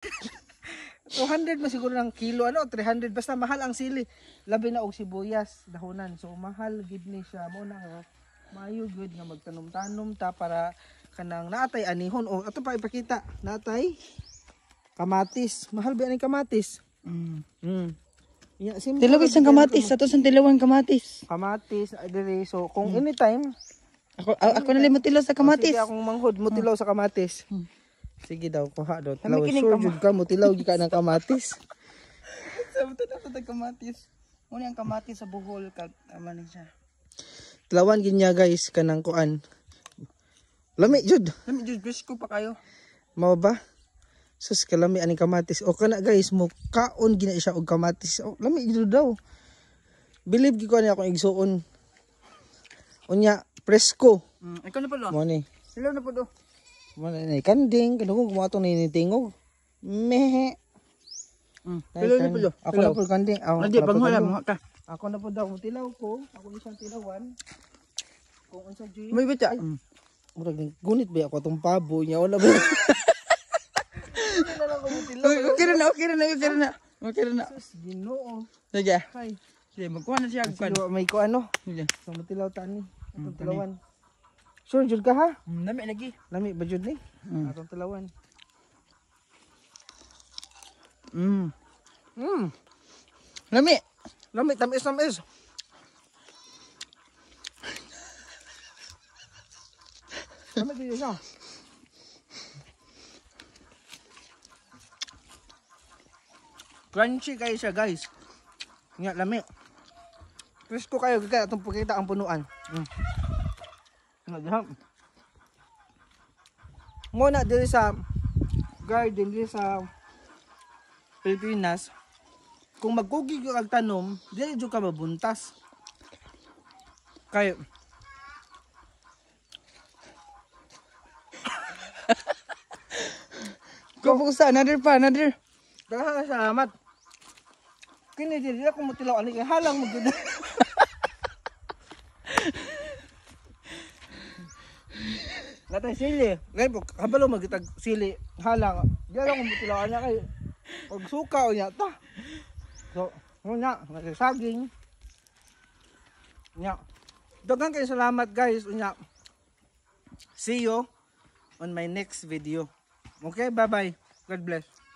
200 man siguro ng kilo ano 300 basta mahal ang sili labi na og sibuyas dahonan so mahal gid ni siya mo na nga maayo gud nga magtanom-tanom ta para kanang natay anihon o ato pa ipakita natay kamatis mahal ba ang kamatis mm. Mm. Yeah, Dilaw isang kamatis, ato sa dilawang kamatis. Kamatis, adiri. Ah, so, kung anytime... Ako, ako na lang oh, mutilaw sa kamatis. Sige, akong manghod, mo hmm. sa kamatis. mm. Sige daw, kuha daw. Tilaw, sure jud ka mo. Tilaw, ka ng kamatis. Sabi ito na ito kamatis. Muna ang kamatis sa buhol. Kaman siya. Tilawan ginya guys, kanang kuan. Lami jud. Lami jud, ko pa kayo. Mao ba? Sus, kalami aning kamatis. O na guys, mo kaon gina siya og kamatis. O, lami jud daw. Believe gi ko ani akong igsuon. Unya, presko. Mm, ikaw na pala. Mo ni. Sila na po Manay kanding, kanugog mo atong ninitingog. Mehe. Mm. Pilo ni pilo. Ako na po kanding. Ako Nadi, bango ka. Ako na po daw tilaw ko. Ako isang tilawan. Kung unsa jui. May bita. Murag ning gunit ba ako atong pabo niya wala ba. Okay na, okay oh, na, okay na. Okay ah. na. Sus, Ginoo. Sige. Sige, magkuha na siya. Sige, may ko ano. Sige. Sa matilaw mm, tani. Atong tilawan. Sure jud ka ha? Mm, lami lagi. Lami ba jud ni? Mm. Atong tilawan. Mm. Mm. Lami. Lami tamis tamis. lami di siya. Crunchy kayo siya guys. Ingat lami. Presko kayo kaya itong pakita ang punuan. Mm. Nadiham. Muna diri sa garden diri sa Pilipinas kung magkugi ko ang tanom dili jud ka mabuntas. Kay Kapag sa another pa, another. Daghang salamat. Kini diri ako mutilaw ani halang mo gud. Natay sili. Ngayon po, kabalo magitag sili. Hala ka. Diyan lang kung niya kay. Pag suka o niya, ta. So, muna, ano natay saging. Nya. Dagang kayo salamat guys. Unya. See you on my next video. Okay, bye-bye. God bless.